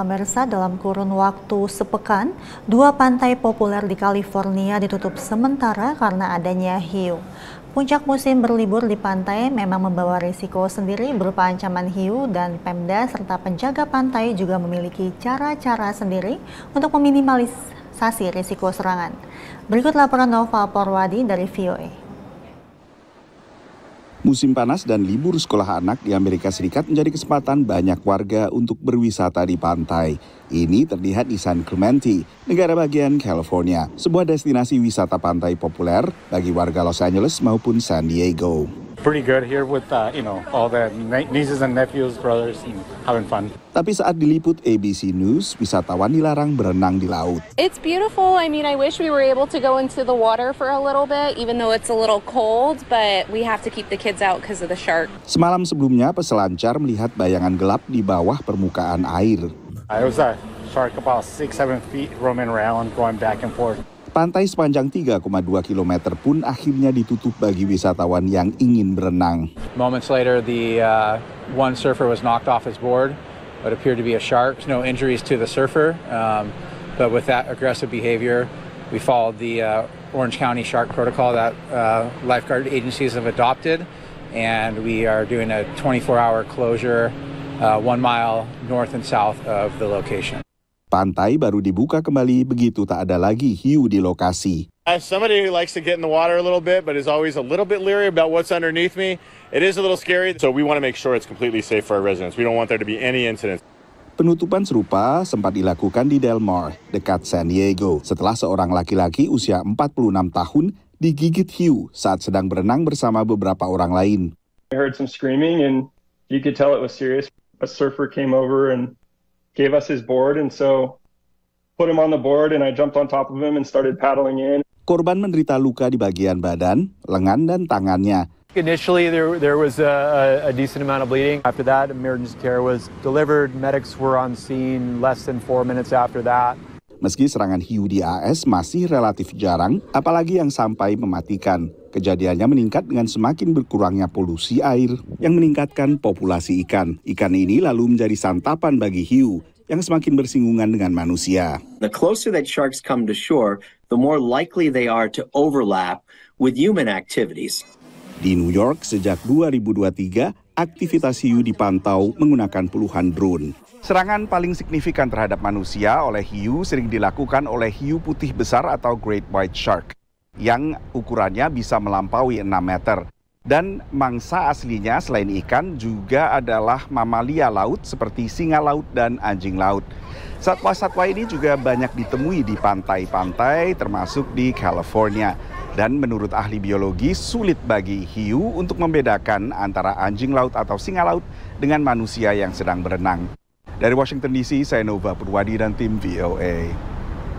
Pemirsa, dalam kurun waktu sepekan, dua pantai populer di California ditutup sementara karena adanya hiu. Puncak musim berlibur di pantai memang membawa risiko sendiri berupa ancaman hiu dan Pemda serta penjaga pantai juga memiliki cara-cara sendiri untuk meminimalisasi risiko serangan. Berikut laporan Nova Porwadi dari VOA. Musim panas dan libur sekolah anak di Amerika Serikat menjadi kesempatan banyak warga untuk berwisata di pantai. Ini terlihat di San Clemente, negara bagian California, sebuah destinasi wisata pantai populer bagi warga Los Angeles maupun San Diego pretty good here with uh, you know all the nieces and nephews, brothers, and having fun. Tapi saat diliput ABC News, wisatawan dilarang berenang di laut. It's beautiful. I mean, I wish we were able to go into the water for a little bit, even though it's a little cold, but we have to keep the kids out because of the shark. Semalam sebelumnya, peselancar melihat bayangan gelap di bawah permukaan air. Uh, I was a shark about six, seven feet roaming around, going back and forth. Pantai sepanjang 3,2 km pun akhirnya ditutup bagi wisatawan yang ingin berenang. Moments later, the uh, one surfer was knocked off his board, what appeared to be a shark. No injuries to the surfer, um, but with that aggressive behavior, we followed the uh, Orange County Shark Protocol that uh, lifeguard agencies have adopted, and we are doing a 24-hour closure, uh, one mile north and south of the location. Pantai baru dibuka kembali begitu tak ada lagi hiu di lokasi. As somebody who likes to get in the water a little bit but is always a little bit leery about what's underneath me, it is a little scary. So we want to make sure it's completely safe for our residents. We don't want there to be any incidents. Penutupan serupa sempat dilakukan di Del Mar, dekat San Diego, setelah seorang laki-laki usia 46 tahun digigit hiu saat sedang berenang bersama beberapa orang lain. I heard some screaming and you could tell it was serious. A surfer came over and gave us his board, and so put him on the board, and I jumped on top of him and started paddling in. Korban menderita luka di bagian badan, lengan, dan tangannya. Initially, there, there was a, a decent amount of bleeding. After that, emergency care was delivered. Medics were on scene less than four minutes after that. Meski serangan hiu di AS masih relatif jarang, apalagi yang sampai mematikan. Kejadiannya meningkat dengan semakin berkurangnya polusi air yang meningkatkan populasi ikan. Ikan ini lalu menjadi santapan bagi hiu yang semakin bersinggungan dengan manusia. The closer that sharks come to shore, the more likely they are to overlap with human activities. Di New York sejak 2023, aktivitas hiu dipantau menggunakan puluhan drone. Serangan paling signifikan terhadap manusia oleh hiu sering dilakukan oleh hiu putih besar atau great white shark yang ukurannya bisa melampaui 6 meter. Dan mangsa aslinya selain ikan juga adalah mamalia laut seperti singa laut dan anjing laut. Satwa-satwa ini juga banyak ditemui di pantai-pantai termasuk di California. Dan menurut ahli biologi sulit bagi hiu untuk membedakan antara anjing laut atau singa laut dengan manusia yang sedang berenang. Dari Washington DC, saya Nova Purwadi dan tim VOA.